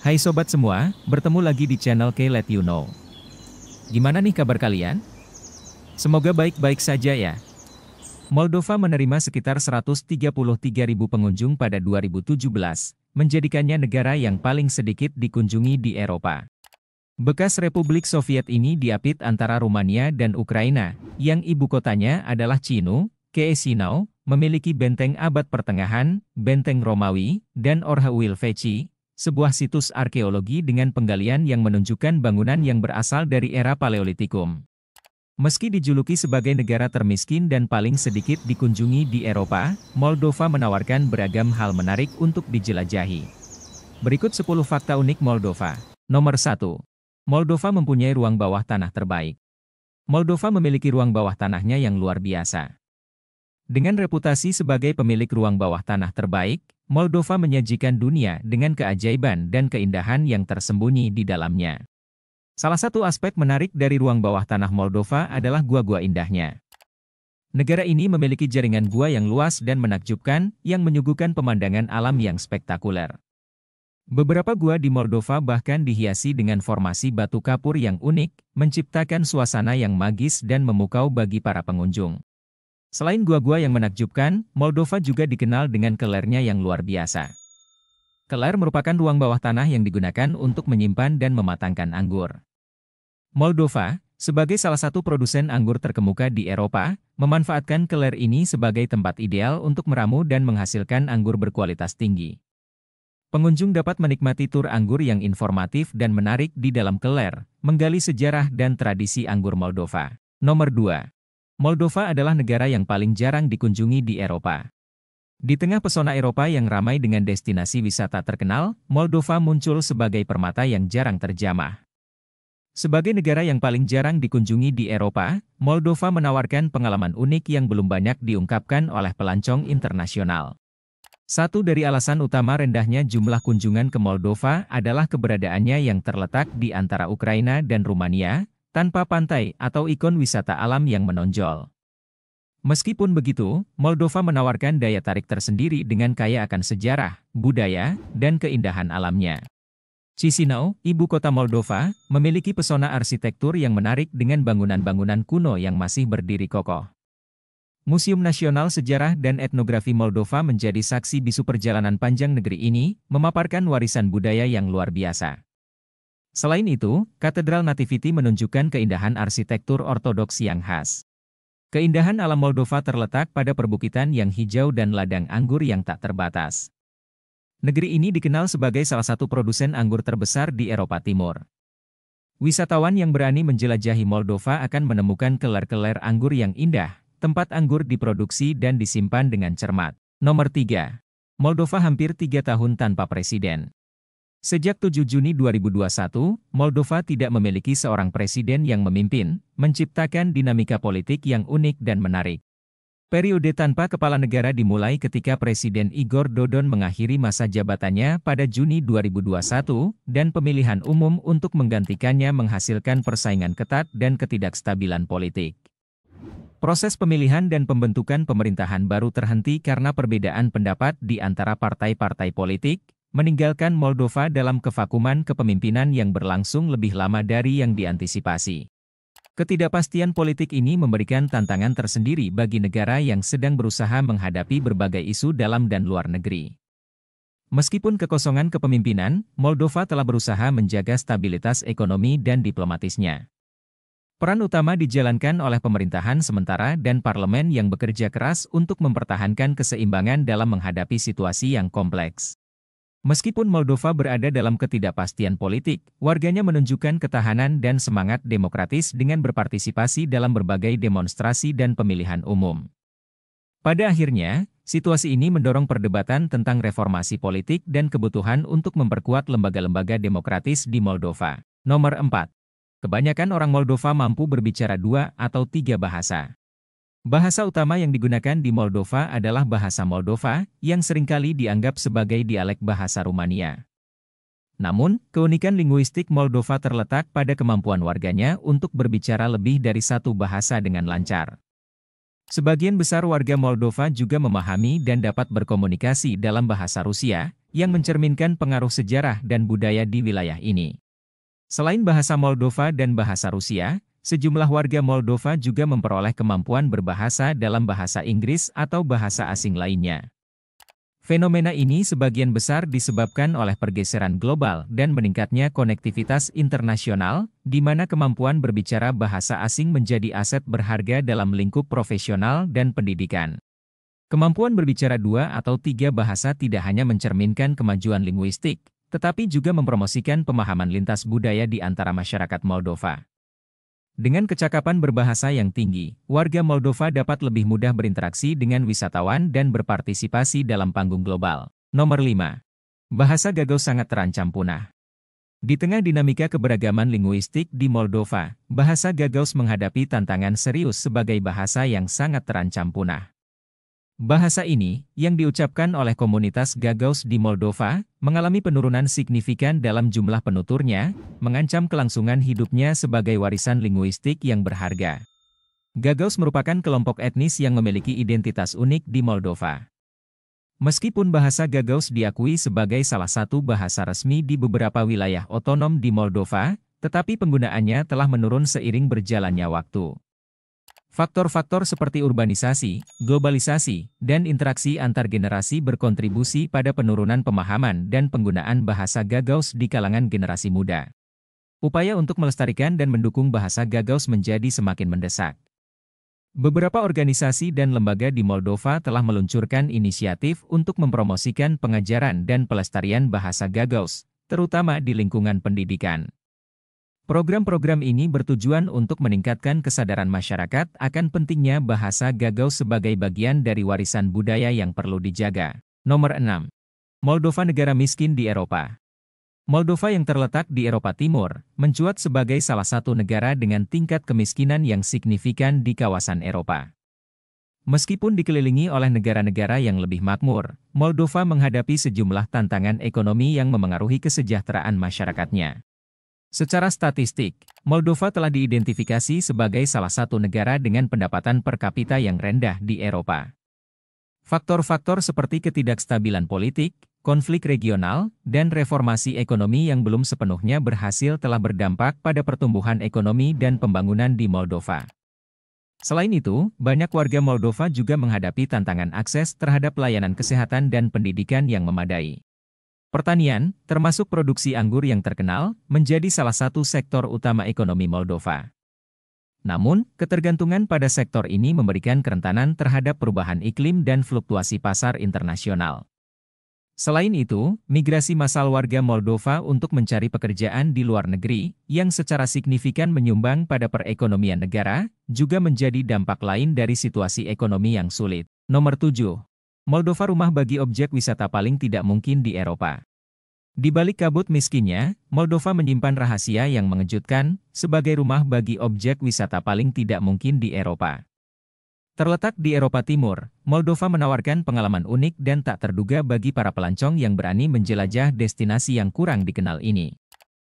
Hai sobat semua, bertemu lagi di channel K Let You Know. Gimana nih kabar kalian? Semoga baik-baik saja ya. Moldova menerima sekitar 133.000 pengunjung pada 2017, menjadikannya negara yang paling sedikit dikunjungi di Eropa. Bekas Republik Soviet ini diapit antara Rumania dan Ukraina, yang ibu kotanya adalah Cino, Keesinau, memiliki benteng abad pertengahan, benteng Romawi, dan Orhawil Feci, sebuah situs arkeologi dengan penggalian yang menunjukkan bangunan yang berasal dari era Paleolitikum. Meski dijuluki sebagai negara termiskin dan paling sedikit dikunjungi di Eropa, Moldova menawarkan beragam hal menarik untuk dijelajahi. Berikut 10 fakta unik Moldova. Nomor 1. Moldova mempunyai ruang bawah tanah terbaik. Moldova memiliki ruang bawah tanahnya yang luar biasa. Dengan reputasi sebagai pemilik ruang bawah tanah terbaik, Moldova menyajikan dunia dengan keajaiban dan keindahan yang tersembunyi di dalamnya. Salah satu aspek menarik dari ruang bawah tanah Moldova adalah gua-gua indahnya. Negara ini memiliki jaringan gua yang luas dan menakjubkan, yang menyuguhkan pemandangan alam yang spektakuler. Beberapa gua di Moldova bahkan dihiasi dengan formasi batu kapur yang unik, menciptakan suasana yang magis dan memukau bagi para pengunjung. Selain gua-gua yang menakjubkan, Moldova juga dikenal dengan kelernya yang luar biasa. Keler merupakan ruang bawah tanah yang digunakan untuk menyimpan dan mematangkan anggur. Moldova, sebagai salah satu produsen anggur terkemuka di Eropa, memanfaatkan keler ini sebagai tempat ideal untuk meramu dan menghasilkan anggur berkualitas tinggi. Pengunjung dapat menikmati tur anggur yang informatif dan menarik di dalam keler, menggali sejarah dan tradisi anggur Moldova. Nomor 2. Moldova adalah negara yang paling jarang dikunjungi di Eropa. Di tengah pesona Eropa yang ramai dengan destinasi wisata terkenal, Moldova muncul sebagai permata yang jarang terjamah. Sebagai negara yang paling jarang dikunjungi di Eropa, Moldova menawarkan pengalaman unik yang belum banyak diungkapkan oleh pelancong internasional. Satu dari alasan utama rendahnya jumlah kunjungan ke Moldova adalah keberadaannya yang terletak di antara Ukraina dan Rumania, tanpa pantai atau ikon wisata alam yang menonjol. Meskipun begitu, Moldova menawarkan daya tarik tersendiri dengan kaya akan sejarah, budaya, dan keindahan alamnya. Chisinau, ibu kota Moldova, memiliki pesona arsitektur yang menarik dengan bangunan-bangunan kuno yang masih berdiri kokoh. Museum Nasional Sejarah dan Etnografi Moldova menjadi saksi bisu perjalanan panjang negeri ini, memaparkan warisan budaya yang luar biasa. Selain itu, Katedral Nativity menunjukkan keindahan arsitektur ortodoks yang khas. Keindahan alam Moldova terletak pada perbukitan yang hijau dan ladang anggur yang tak terbatas. Negeri ini dikenal sebagai salah satu produsen anggur terbesar di Eropa Timur. Wisatawan yang berani menjelajahi Moldova akan menemukan keler-keler anggur yang indah, tempat anggur diproduksi dan disimpan dengan cermat. Nomor 3. Moldova hampir tiga tahun tanpa presiden. Sejak 7 Juni 2021, Moldova tidak memiliki seorang presiden yang memimpin, menciptakan dinamika politik yang unik dan menarik. Periode tanpa kepala negara dimulai ketika Presiden Igor Dodon mengakhiri masa jabatannya pada Juni 2021, dan pemilihan umum untuk menggantikannya menghasilkan persaingan ketat dan ketidakstabilan politik. Proses pemilihan dan pembentukan pemerintahan baru terhenti karena perbedaan pendapat di antara partai-partai politik, meninggalkan Moldova dalam kevakuman kepemimpinan yang berlangsung lebih lama dari yang diantisipasi. Ketidakpastian politik ini memberikan tantangan tersendiri bagi negara yang sedang berusaha menghadapi berbagai isu dalam dan luar negeri. Meskipun kekosongan kepemimpinan, Moldova telah berusaha menjaga stabilitas ekonomi dan diplomatisnya. Peran utama dijalankan oleh pemerintahan sementara dan parlemen yang bekerja keras untuk mempertahankan keseimbangan dalam menghadapi situasi yang kompleks. Meskipun Moldova berada dalam ketidakpastian politik, warganya menunjukkan ketahanan dan semangat demokratis dengan berpartisipasi dalam berbagai demonstrasi dan pemilihan umum. Pada akhirnya, situasi ini mendorong perdebatan tentang reformasi politik dan kebutuhan untuk memperkuat lembaga-lembaga demokratis di Moldova. Nomor 4. Kebanyakan orang Moldova mampu berbicara dua atau tiga bahasa. Bahasa utama yang digunakan di Moldova adalah bahasa Moldova, yang seringkali dianggap sebagai dialek bahasa Rumania. Namun, keunikan linguistik Moldova terletak pada kemampuan warganya untuk berbicara lebih dari satu bahasa dengan lancar. Sebagian besar warga Moldova juga memahami dan dapat berkomunikasi dalam bahasa Rusia, yang mencerminkan pengaruh sejarah dan budaya di wilayah ini. Selain bahasa Moldova dan bahasa Rusia, Sejumlah warga Moldova juga memperoleh kemampuan berbahasa dalam bahasa Inggris atau bahasa asing lainnya. Fenomena ini sebagian besar disebabkan oleh pergeseran global dan meningkatnya konektivitas internasional, di mana kemampuan berbicara bahasa asing menjadi aset berharga dalam lingkup profesional dan pendidikan. Kemampuan berbicara dua atau tiga bahasa tidak hanya mencerminkan kemajuan linguistik, tetapi juga mempromosikan pemahaman lintas budaya di antara masyarakat Moldova. Dengan kecakapan berbahasa yang tinggi, warga Moldova dapat lebih mudah berinteraksi dengan wisatawan dan berpartisipasi dalam panggung global. Nomor 5. Bahasa Gagau sangat terancam punah. Di tengah dinamika keberagaman linguistik di Moldova, bahasa Gagaus menghadapi tantangan serius sebagai bahasa yang sangat terancam punah. Bahasa ini, yang diucapkan oleh komunitas Gagauz di Moldova, mengalami penurunan signifikan dalam jumlah penuturnya, mengancam kelangsungan hidupnya sebagai warisan linguistik yang berharga. Gagauz merupakan kelompok etnis yang memiliki identitas unik di Moldova. Meskipun bahasa Gagauz diakui sebagai salah satu bahasa resmi di beberapa wilayah otonom di Moldova, tetapi penggunaannya telah menurun seiring berjalannya waktu. Faktor-faktor seperti urbanisasi, globalisasi, dan interaksi antar generasi berkontribusi pada penurunan pemahaman dan penggunaan bahasa Gagaus di kalangan generasi muda. Upaya untuk melestarikan dan mendukung bahasa Gagaus menjadi semakin mendesak. Beberapa organisasi dan lembaga di Moldova telah meluncurkan inisiatif untuk mempromosikan pengajaran dan pelestarian bahasa Gagaus, terutama di lingkungan pendidikan. Program-program ini bertujuan untuk meningkatkan kesadaran masyarakat akan pentingnya bahasa Gagau sebagai bagian dari warisan budaya yang perlu dijaga. Nomor 6. Moldova negara miskin di Eropa. Moldova yang terletak di Eropa Timur, mencuat sebagai salah satu negara dengan tingkat kemiskinan yang signifikan di kawasan Eropa. Meskipun dikelilingi oleh negara-negara yang lebih makmur, Moldova menghadapi sejumlah tantangan ekonomi yang memengaruhi kesejahteraan masyarakatnya. Secara statistik, Moldova telah diidentifikasi sebagai salah satu negara dengan pendapatan per kapita yang rendah di Eropa. Faktor-faktor seperti ketidakstabilan politik, konflik regional, dan reformasi ekonomi yang belum sepenuhnya berhasil telah berdampak pada pertumbuhan ekonomi dan pembangunan di Moldova. Selain itu, banyak warga Moldova juga menghadapi tantangan akses terhadap layanan kesehatan dan pendidikan yang memadai. Pertanian, termasuk produksi anggur yang terkenal, menjadi salah satu sektor utama ekonomi Moldova. Namun, ketergantungan pada sektor ini memberikan kerentanan terhadap perubahan iklim dan fluktuasi pasar internasional. Selain itu, migrasi massal warga Moldova untuk mencari pekerjaan di luar negeri, yang secara signifikan menyumbang pada perekonomian negara, juga menjadi dampak lain dari situasi ekonomi yang sulit. Nomor 7. Moldova rumah bagi objek wisata paling tidak mungkin di Eropa. Di balik kabut miskinnya, Moldova menyimpan rahasia yang mengejutkan sebagai rumah bagi objek wisata paling tidak mungkin di Eropa. Terletak di Eropa Timur, Moldova menawarkan pengalaman unik dan tak terduga bagi para pelancong yang berani menjelajah destinasi yang kurang dikenal ini.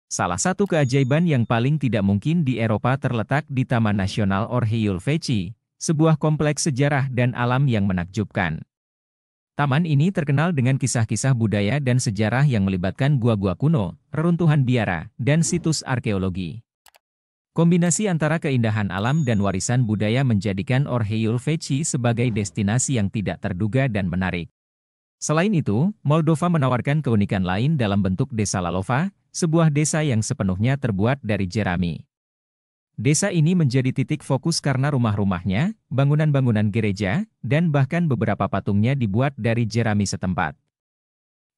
Salah satu keajaiban yang paling tidak mungkin di Eropa terletak di Taman Nasional Orheiul Veci, sebuah kompleks sejarah dan alam yang menakjubkan. Taman ini terkenal dengan kisah-kisah budaya dan sejarah yang melibatkan gua-gua kuno, reruntuhan biara, dan situs arkeologi. Kombinasi antara keindahan alam dan warisan budaya menjadikan Orheiul Veci sebagai destinasi yang tidak terduga dan menarik. Selain itu, Moldova menawarkan keunikan lain dalam bentuk desa Lalova, sebuah desa yang sepenuhnya terbuat dari jerami. Desa ini menjadi titik fokus karena rumah-rumahnya, bangunan-bangunan gereja, dan bahkan beberapa patungnya dibuat dari jerami setempat.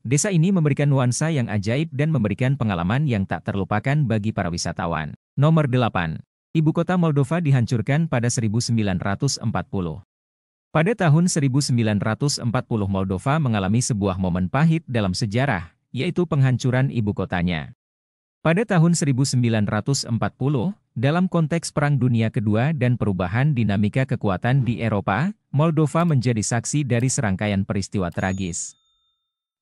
Desa ini memberikan nuansa yang ajaib dan memberikan pengalaman yang tak terlupakan bagi para wisatawan. Nomor 8. Ibu kota Moldova dihancurkan pada 1940. Pada tahun 1940 Moldova mengalami sebuah momen pahit dalam sejarah, yaitu penghancuran ibu kotanya. Pada tahun 1940, dalam konteks Perang Dunia Kedua dan perubahan dinamika kekuatan di Eropa, Moldova menjadi saksi dari serangkaian peristiwa tragis.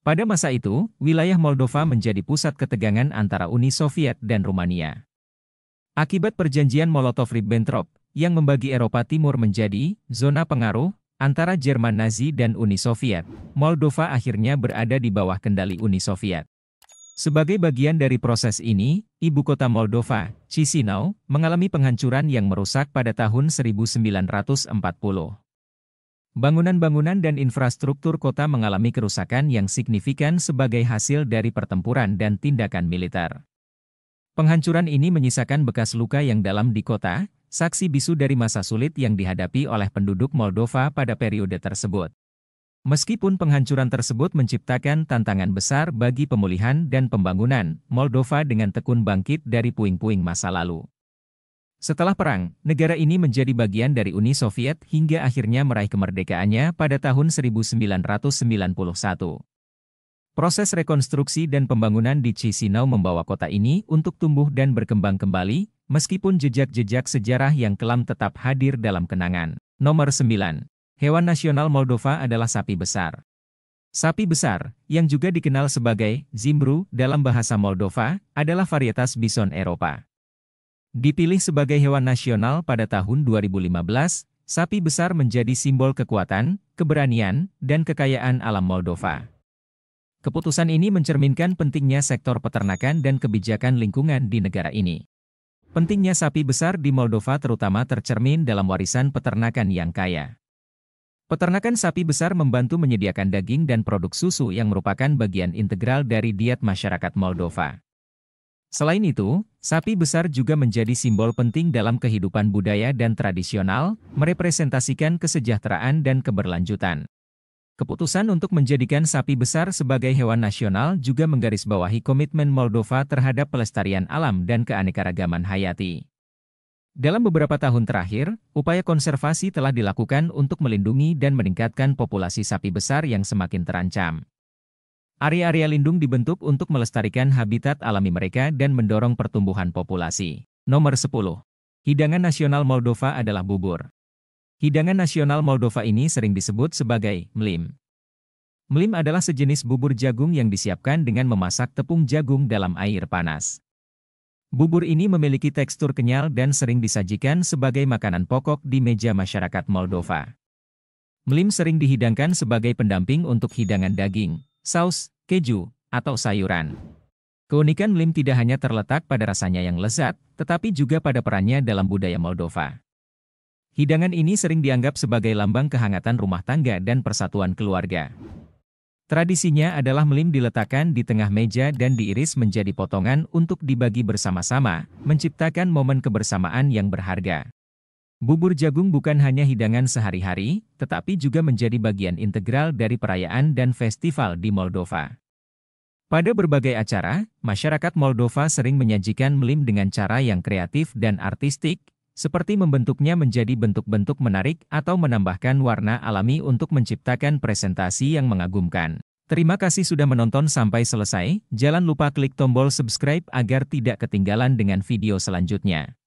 Pada masa itu, wilayah Moldova menjadi pusat ketegangan antara Uni Soviet dan Rumania. Akibat perjanjian Molotov-Ribbentrop, yang membagi Eropa Timur menjadi zona pengaruh antara Jerman Nazi dan Uni Soviet, Moldova akhirnya berada di bawah kendali Uni Soviet. Sebagai bagian dari proses ini, ibu kota Moldova, Chisinau, mengalami penghancuran yang merusak pada tahun 1940. Bangunan-bangunan dan infrastruktur kota mengalami kerusakan yang signifikan sebagai hasil dari pertempuran dan tindakan militer. Penghancuran ini menyisakan bekas luka yang dalam di kota, saksi bisu dari masa sulit yang dihadapi oleh penduduk Moldova pada periode tersebut. Meskipun penghancuran tersebut menciptakan tantangan besar bagi pemulihan dan pembangunan, Moldova dengan tekun bangkit dari puing-puing masa lalu. Setelah perang, negara ini menjadi bagian dari Uni Soviet hingga akhirnya meraih kemerdekaannya pada tahun 1991. Proses rekonstruksi dan pembangunan di Chisinau membawa kota ini untuk tumbuh dan berkembang kembali, meskipun jejak-jejak sejarah yang kelam tetap hadir dalam kenangan. Nomor 9 Hewan nasional Moldova adalah sapi besar. Sapi besar, yang juga dikenal sebagai zimbru dalam bahasa Moldova, adalah varietas bison Eropa. Dipilih sebagai hewan nasional pada tahun 2015, sapi besar menjadi simbol kekuatan, keberanian, dan kekayaan alam Moldova. Keputusan ini mencerminkan pentingnya sektor peternakan dan kebijakan lingkungan di negara ini. Pentingnya sapi besar di Moldova terutama tercermin dalam warisan peternakan yang kaya. Peternakan sapi besar membantu menyediakan daging dan produk susu yang merupakan bagian integral dari diet masyarakat Moldova. Selain itu, sapi besar juga menjadi simbol penting dalam kehidupan budaya dan tradisional, merepresentasikan kesejahteraan dan keberlanjutan. Keputusan untuk menjadikan sapi besar sebagai hewan nasional juga menggarisbawahi komitmen Moldova terhadap pelestarian alam dan keanekaragaman hayati. Dalam beberapa tahun terakhir, upaya konservasi telah dilakukan untuk melindungi dan meningkatkan populasi sapi besar yang semakin terancam. Area-area lindung dibentuk untuk melestarikan habitat alami mereka dan mendorong pertumbuhan populasi. Nomor 10. Hidangan nasional Moldova adalah bubur. Hidangan nasional Moldova ini sering disebut sebagai mlim. Mlim adalah sejenis bubur jagung yang disiapkan dengan memasak tepung jagung dalam air panas. Bubur ini memiliki tekstur kenyal dan sering disajikan sebagai makanan pokok di meja masyarakat Moldova. Mlim sering dihidangkan sebagai pendamping untuk hidangan daging, saus, keju, atau sayuran. Keunikan mlim tidak hanya terletak pada rasanya yang lezat, tetapi juga pada perannya dalam budaya Moldova. Hidangan ini sering dianggap sebagai lambang kehangatan rumah tangga dan persatuan keluarga. Tradisinya adalah melim diletakkan di tengah meja dan diiris menjadi potongan untuk dibagi bersama-sama, menciptakan momen kebersamaan yang berharga. Bubur jagung bukan hanya hidangan sehari-hari, tetapi juga menjadi bagian integral dari perayaan dan festival di Moldova. Pada berbagai acara, masyarakat Moldova sering menyajikan melim dengan cara yang kreatif dan artistik, seperti membentuknya menjadi bentuk-bentuk menarik atau menambahkan warna alami untuk menciptakan presentasi yang mengagumkan. Terima kasih sudah menonton sampai selesai, jangan lupa klik tombol subscribe agar tidak ketinggalan dengan video selanjutnya.